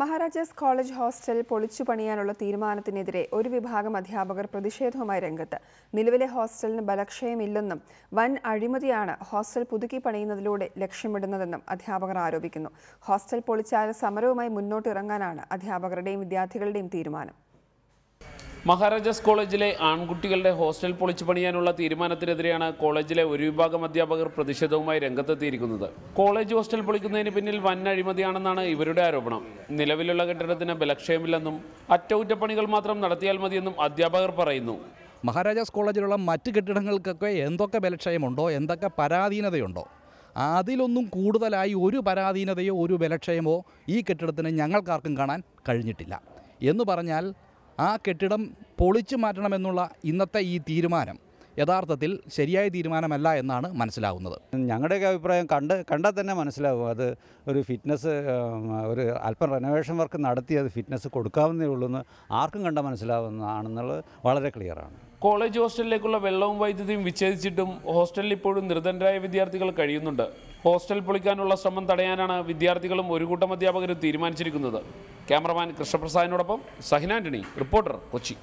Maharajas college hostel പൊളിച്ചു പണിയാനുള്ള തീരുമാനത്തിനെതിരെ ഒരു വിഭാഗം അധ്യാപകർ പ്രതിഷേധവുമായി രംഗത്ത് നിലവിലെ ഹോസ്റ്റലിന് ബലക്ഷയമില്ലെന്നും വൻ അഴിമതിയാണ് ഹോസ്റ്റൽ പുതുക്കി പണിയുന്നതിലൂടെ ലക്ഷ്യമിടുന്നതെന്നും അധ്യാപകർ ആരോപിക്കുന്നു ഹോസ്റ്റൽ പൊളിച്ചാൽ സമരവുമായി മുന്നോട്ടിറങ്ങാനാണ് അധ്യാപകരുടെയും വിദ്യാർത്ഥികളുടെയും തീരുമാനം മഹാരാജാസ് കോളേജിലെ ആൺകുട്ടികളുടെ ഹോസ്റ്റൽ പൊളിച്ചു പണിയാനുള്ള തീരുമാനത്തിനെതിരെയാണ് കോളേജിലെ ഒരു വിഭാഗം അധ്യാപകർ പ്രതിഷേധവുമായി രംഗത്തെത്തിയിരിക്കുന്നത് കോളേജ് ഹോസ്റ്റൽ പൊളിക്കുന്നതിന് പിന്നിൽ വൻ അഴിമതിയാണെന്നാണ് ഇവരുടെ ആരോപണം നിലവിലുള്ള കെട്ടിടത്തിന് ബലക്ഷയമില്ലെന്നും അറ്റകുറ്റപ്പണികൾ മാത്രം നടത്തിയാൽ മതിയെന്നും അധ്യാപകർ പറയുന്നു മഹാരാജാസ് കോളേജിലുള്ള മറ്റ് കെട്ടിടങ്ങൾക്കൊക്കെ എന്തൊക്കെ ബലക്ഷയമുണ്ടോ എന്തൊക്കെ പരാധീനതയുണ്ടോ അതിലൊന്നും കൂടുതലായി ഒരു പരാധീനതയോ ഒരു ബലക്ഷയമോ ഈ കെട്ടിടത്തിന് ഞങ്ങൾക്കാർക്കും കാണാൻ കഴിഞ്ഞിട്ടില്ല എന്ന് പറഞ്ഞാൽ ആ കെട്ടിടം പൊളിച്ചു മാറ്റണമെന്നുള്ള ഇന്നത്തെ ഈ തീരുമാനം യഥാർത്ഥത്തിൽ ശരിയായ തീരുമാനമല്ല എന്നാണ് മനസ്സിലാവുന്നത് ഞങ്ങളുടെയൊക്കെ അഭിപ്രായം കണ്ട് കണ്ടാൽ തന്നെ മനസ്സിലാവും അത് ഒരു ഫിറ്റ്നസ് ഒരു അല്പം റെനോവേഷൻ വർക്ക് നടത്തി അത് ഫിറ്റ്നസ് കൊടുക്കാവുന്നേ ഉള്ളൂ എന്ന് ആർക്കും കണ്ടാൽ മനസ്സിലാവുന്നതാണെന്നുള്ളത് വളരെ ക്ലിയറാണ് കോളേജ് ഹോസ്റ്റലിലേക്കുള്ള വെള്ളവും വൈദ്യുതിയും വിച്ഛേദിച്ചിട്ടും ഹോസ്റ്റലിൽ ഇപ്പോഴും നിർദ്ധനരായ വിദ്യാർത്ഥികൾ കഴിയുന്നുണ്ട് ഹോസ്റ്റൽ പൊളിക്കാനുള്ള ശ്രമം തടയാനാണ് വിദ്യാർത്ഥികളും ഒരു കൂട്ടം അധ്യാപകരും തീരുമാനിച്ചിരിക്കുന്നത് ക്യാമറമാൻ കൃഷ്ണപ്രസാദിനോടൊപ്പം സഹിനാന്റണി റിപ്പോർട്ടർ കൊച്ചി